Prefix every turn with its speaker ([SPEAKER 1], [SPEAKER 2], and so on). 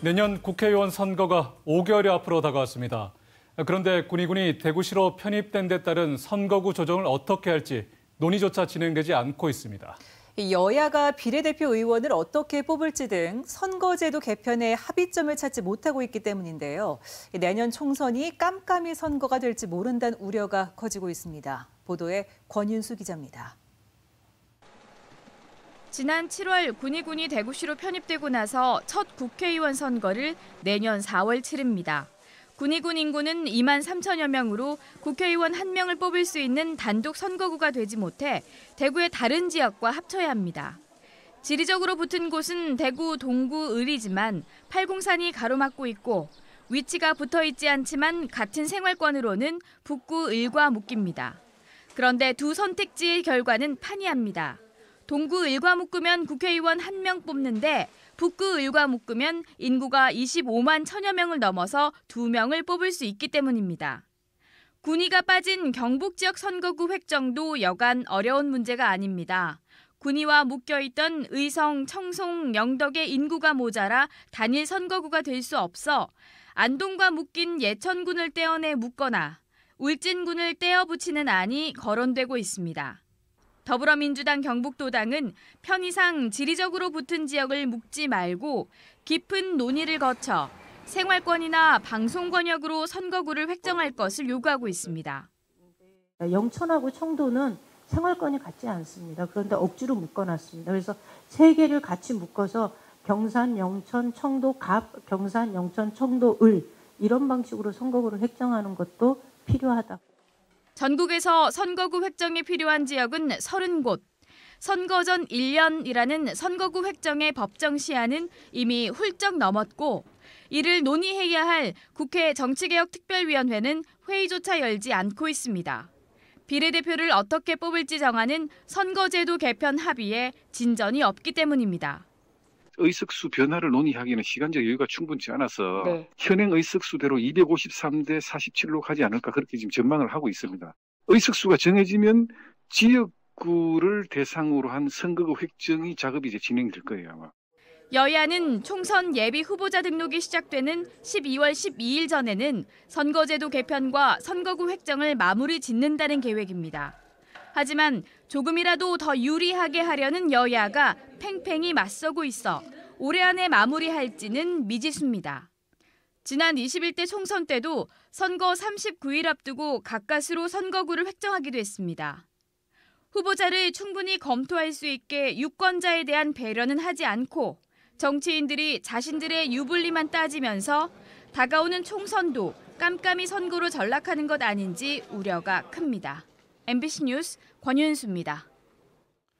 [SPEAKER 1] 내년 국회의원 선거가 5개월이 앞으로 다가왔습니다. 그런데 군의군이 대구시로 편입된 데 따른 선거구 조정을 어떻게 할지 논의조차 진행되지 않고 있습니다.
[SPEAKER 2] 여야가 비례대표 의원을 어떻게 뽑을지 등 선거제도 개편에 합의점을 찾지 못하고 있기 때문인데요. 내년 총선이 깜깜이 선거가 될지 모른다는 우려가 커지고 있습니다. 보도에 권윤수 기자입니다. 지난 7월 군위군이 대구시로 편입되고 나서 첫 국회의원 선거를 내년 4월 치릅니다. 군위군 인구는 2만 3천여 명으로 국회의원 한 명을 뽑을 수 있는 단독 선거구가 되지 못해 대구의 다른 지역과 합쳐야 합니다. 지리적으로 붙은 곳은 대구 동구 을이지만 팔공산이 가로막고 있고 위치가 붙어 있지 않지만 같은 생활권으로는 북구 을과 묶입니다. 그런데 두 선택지의 결과는 판이합니다. 동구 을과 묶으면 국회의원 1명 뽑는데 북구 을과 묶으면 인구가 25만 천여 명을 넘어서 2명을 뽑을 수 있기 때문입니다. 군의가 빠진 경북 지역 선거구 획정도 여간 어려운 문제가 아닙니다. 군의와 묶여있던 의성, 청송, 영덕의 인구가 모자라 단일 선거구가 될 수 없어 안동과 묶인 예천군을 떼어내 묶거나 울진군을 떼어붙이는 안이 거론되고 있습니다. 더불어민주당 경북도당은 편의상 지리적으로 붙은 지역을 묶지 말고 깊은 논의를 거쳐 생활권이나 방송권역으로 선거구를 획정할 것을 요구하고 있습니다.
[SPEAKER 1] 영천하고 청도는 생활권이 같지 않습니다. 그런데 억지로 묶어놨습니다. 그래서 세 개를 같이 묶어서 경산, 영천, 청도, 갑, 경산, 영천, 청도, 을 이런 방식으로 선거구를 획정하는 것도
[SPEAKER 2] 필요하다. 전국에서 선거구 획정이 필요한 지역은 30곳, 선거 전 1년이라는 선거구 획정의 법정 시한은 이미 훌쩍 넘었고 이를 논의해야 할 국회 정치개혁특별위원회는 회의조차 열지 않고 있습니다. 비례대표를 어떻게 뽑을지 정하는 선거제도 개편 합의에 진전이 없기 때문입니다.
[SPEAKER 1] 의석수 변화를 논의하기에는 시간적 여유가 충분치 않아서 네. 현행 의석수대로 253대 47로 가지 않을까 그렇게 지금 전망을 하고 있습니다. 의석수가 정해지면 지역구를 대상으로 한 선거구 획정이 작업이 이제 진행될 거예요 아마.
[SPEAKER 2] 여야는 총선 예비 후보자 등록이 시작되는 12월 12일 전에는 선거제도 개편과 선거구 획정을 마무리 짓는다는 계획입니다. 하지만 조금이라도 더 유리하게 하려는 여야가 팽팽히 맞서고 있어 올해 안에 마무리할지는 미지수입니다. 지난 21대 총선 때도 선거 39일 앞두고 가까스로 선거구를 획정하기도 했습니다. 후보자를 충분히 검토할 수 있게 유권자에 대한 배려는 하지 않고 정치인들이 자신들의 유불리만 따지면서 다가오는 총선도 깜깜이 선거로 전락하는 것 아닌지 우려가 큽니다. MBC 뉴스 권윤수입니다.